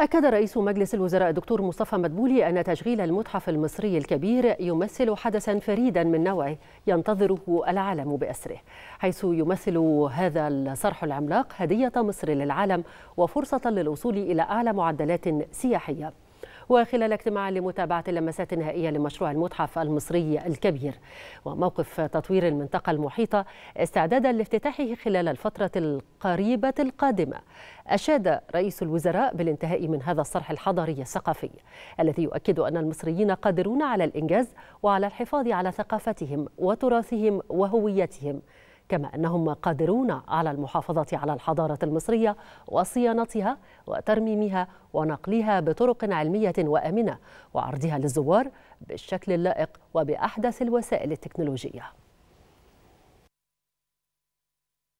أكد رئيس مجلس الوزراء الدكتور مصطفى مدبولي أن تشغيل المتحف المصري الكبير يمثل حدثا فريدا من نوعه ينتظره العالم بأسره حيث يمثل هذا الصرح العملاق هدية مصر للعالم وفرصة للوصول إلى أعلى معدلات سياحية وخلال اجتماع لمتابعة اللمسات النهائية لمشروع المتحف المصري الكبير وموقف تطوير المنطقة المحيطة استعدادا لافتتاحه خلال الفترة القريبة القادمة أشاد رئيس الوزراء بالانتهاء من هذا الصرح الحضاري الثقافي الذي يؤكد أن المصريين قادرون على الإنجاز وعلى الحفاظ على ثقافتهم وتراثهم وهويتهم كما أنهم قادرون على المحافظة على الحضارة المصرية وصيانتها وترميمها ونقلها بطرق علمية وآمنة وعرضها للزوار بالشكل اللائق وبأحدث الوسائل التكنولوجية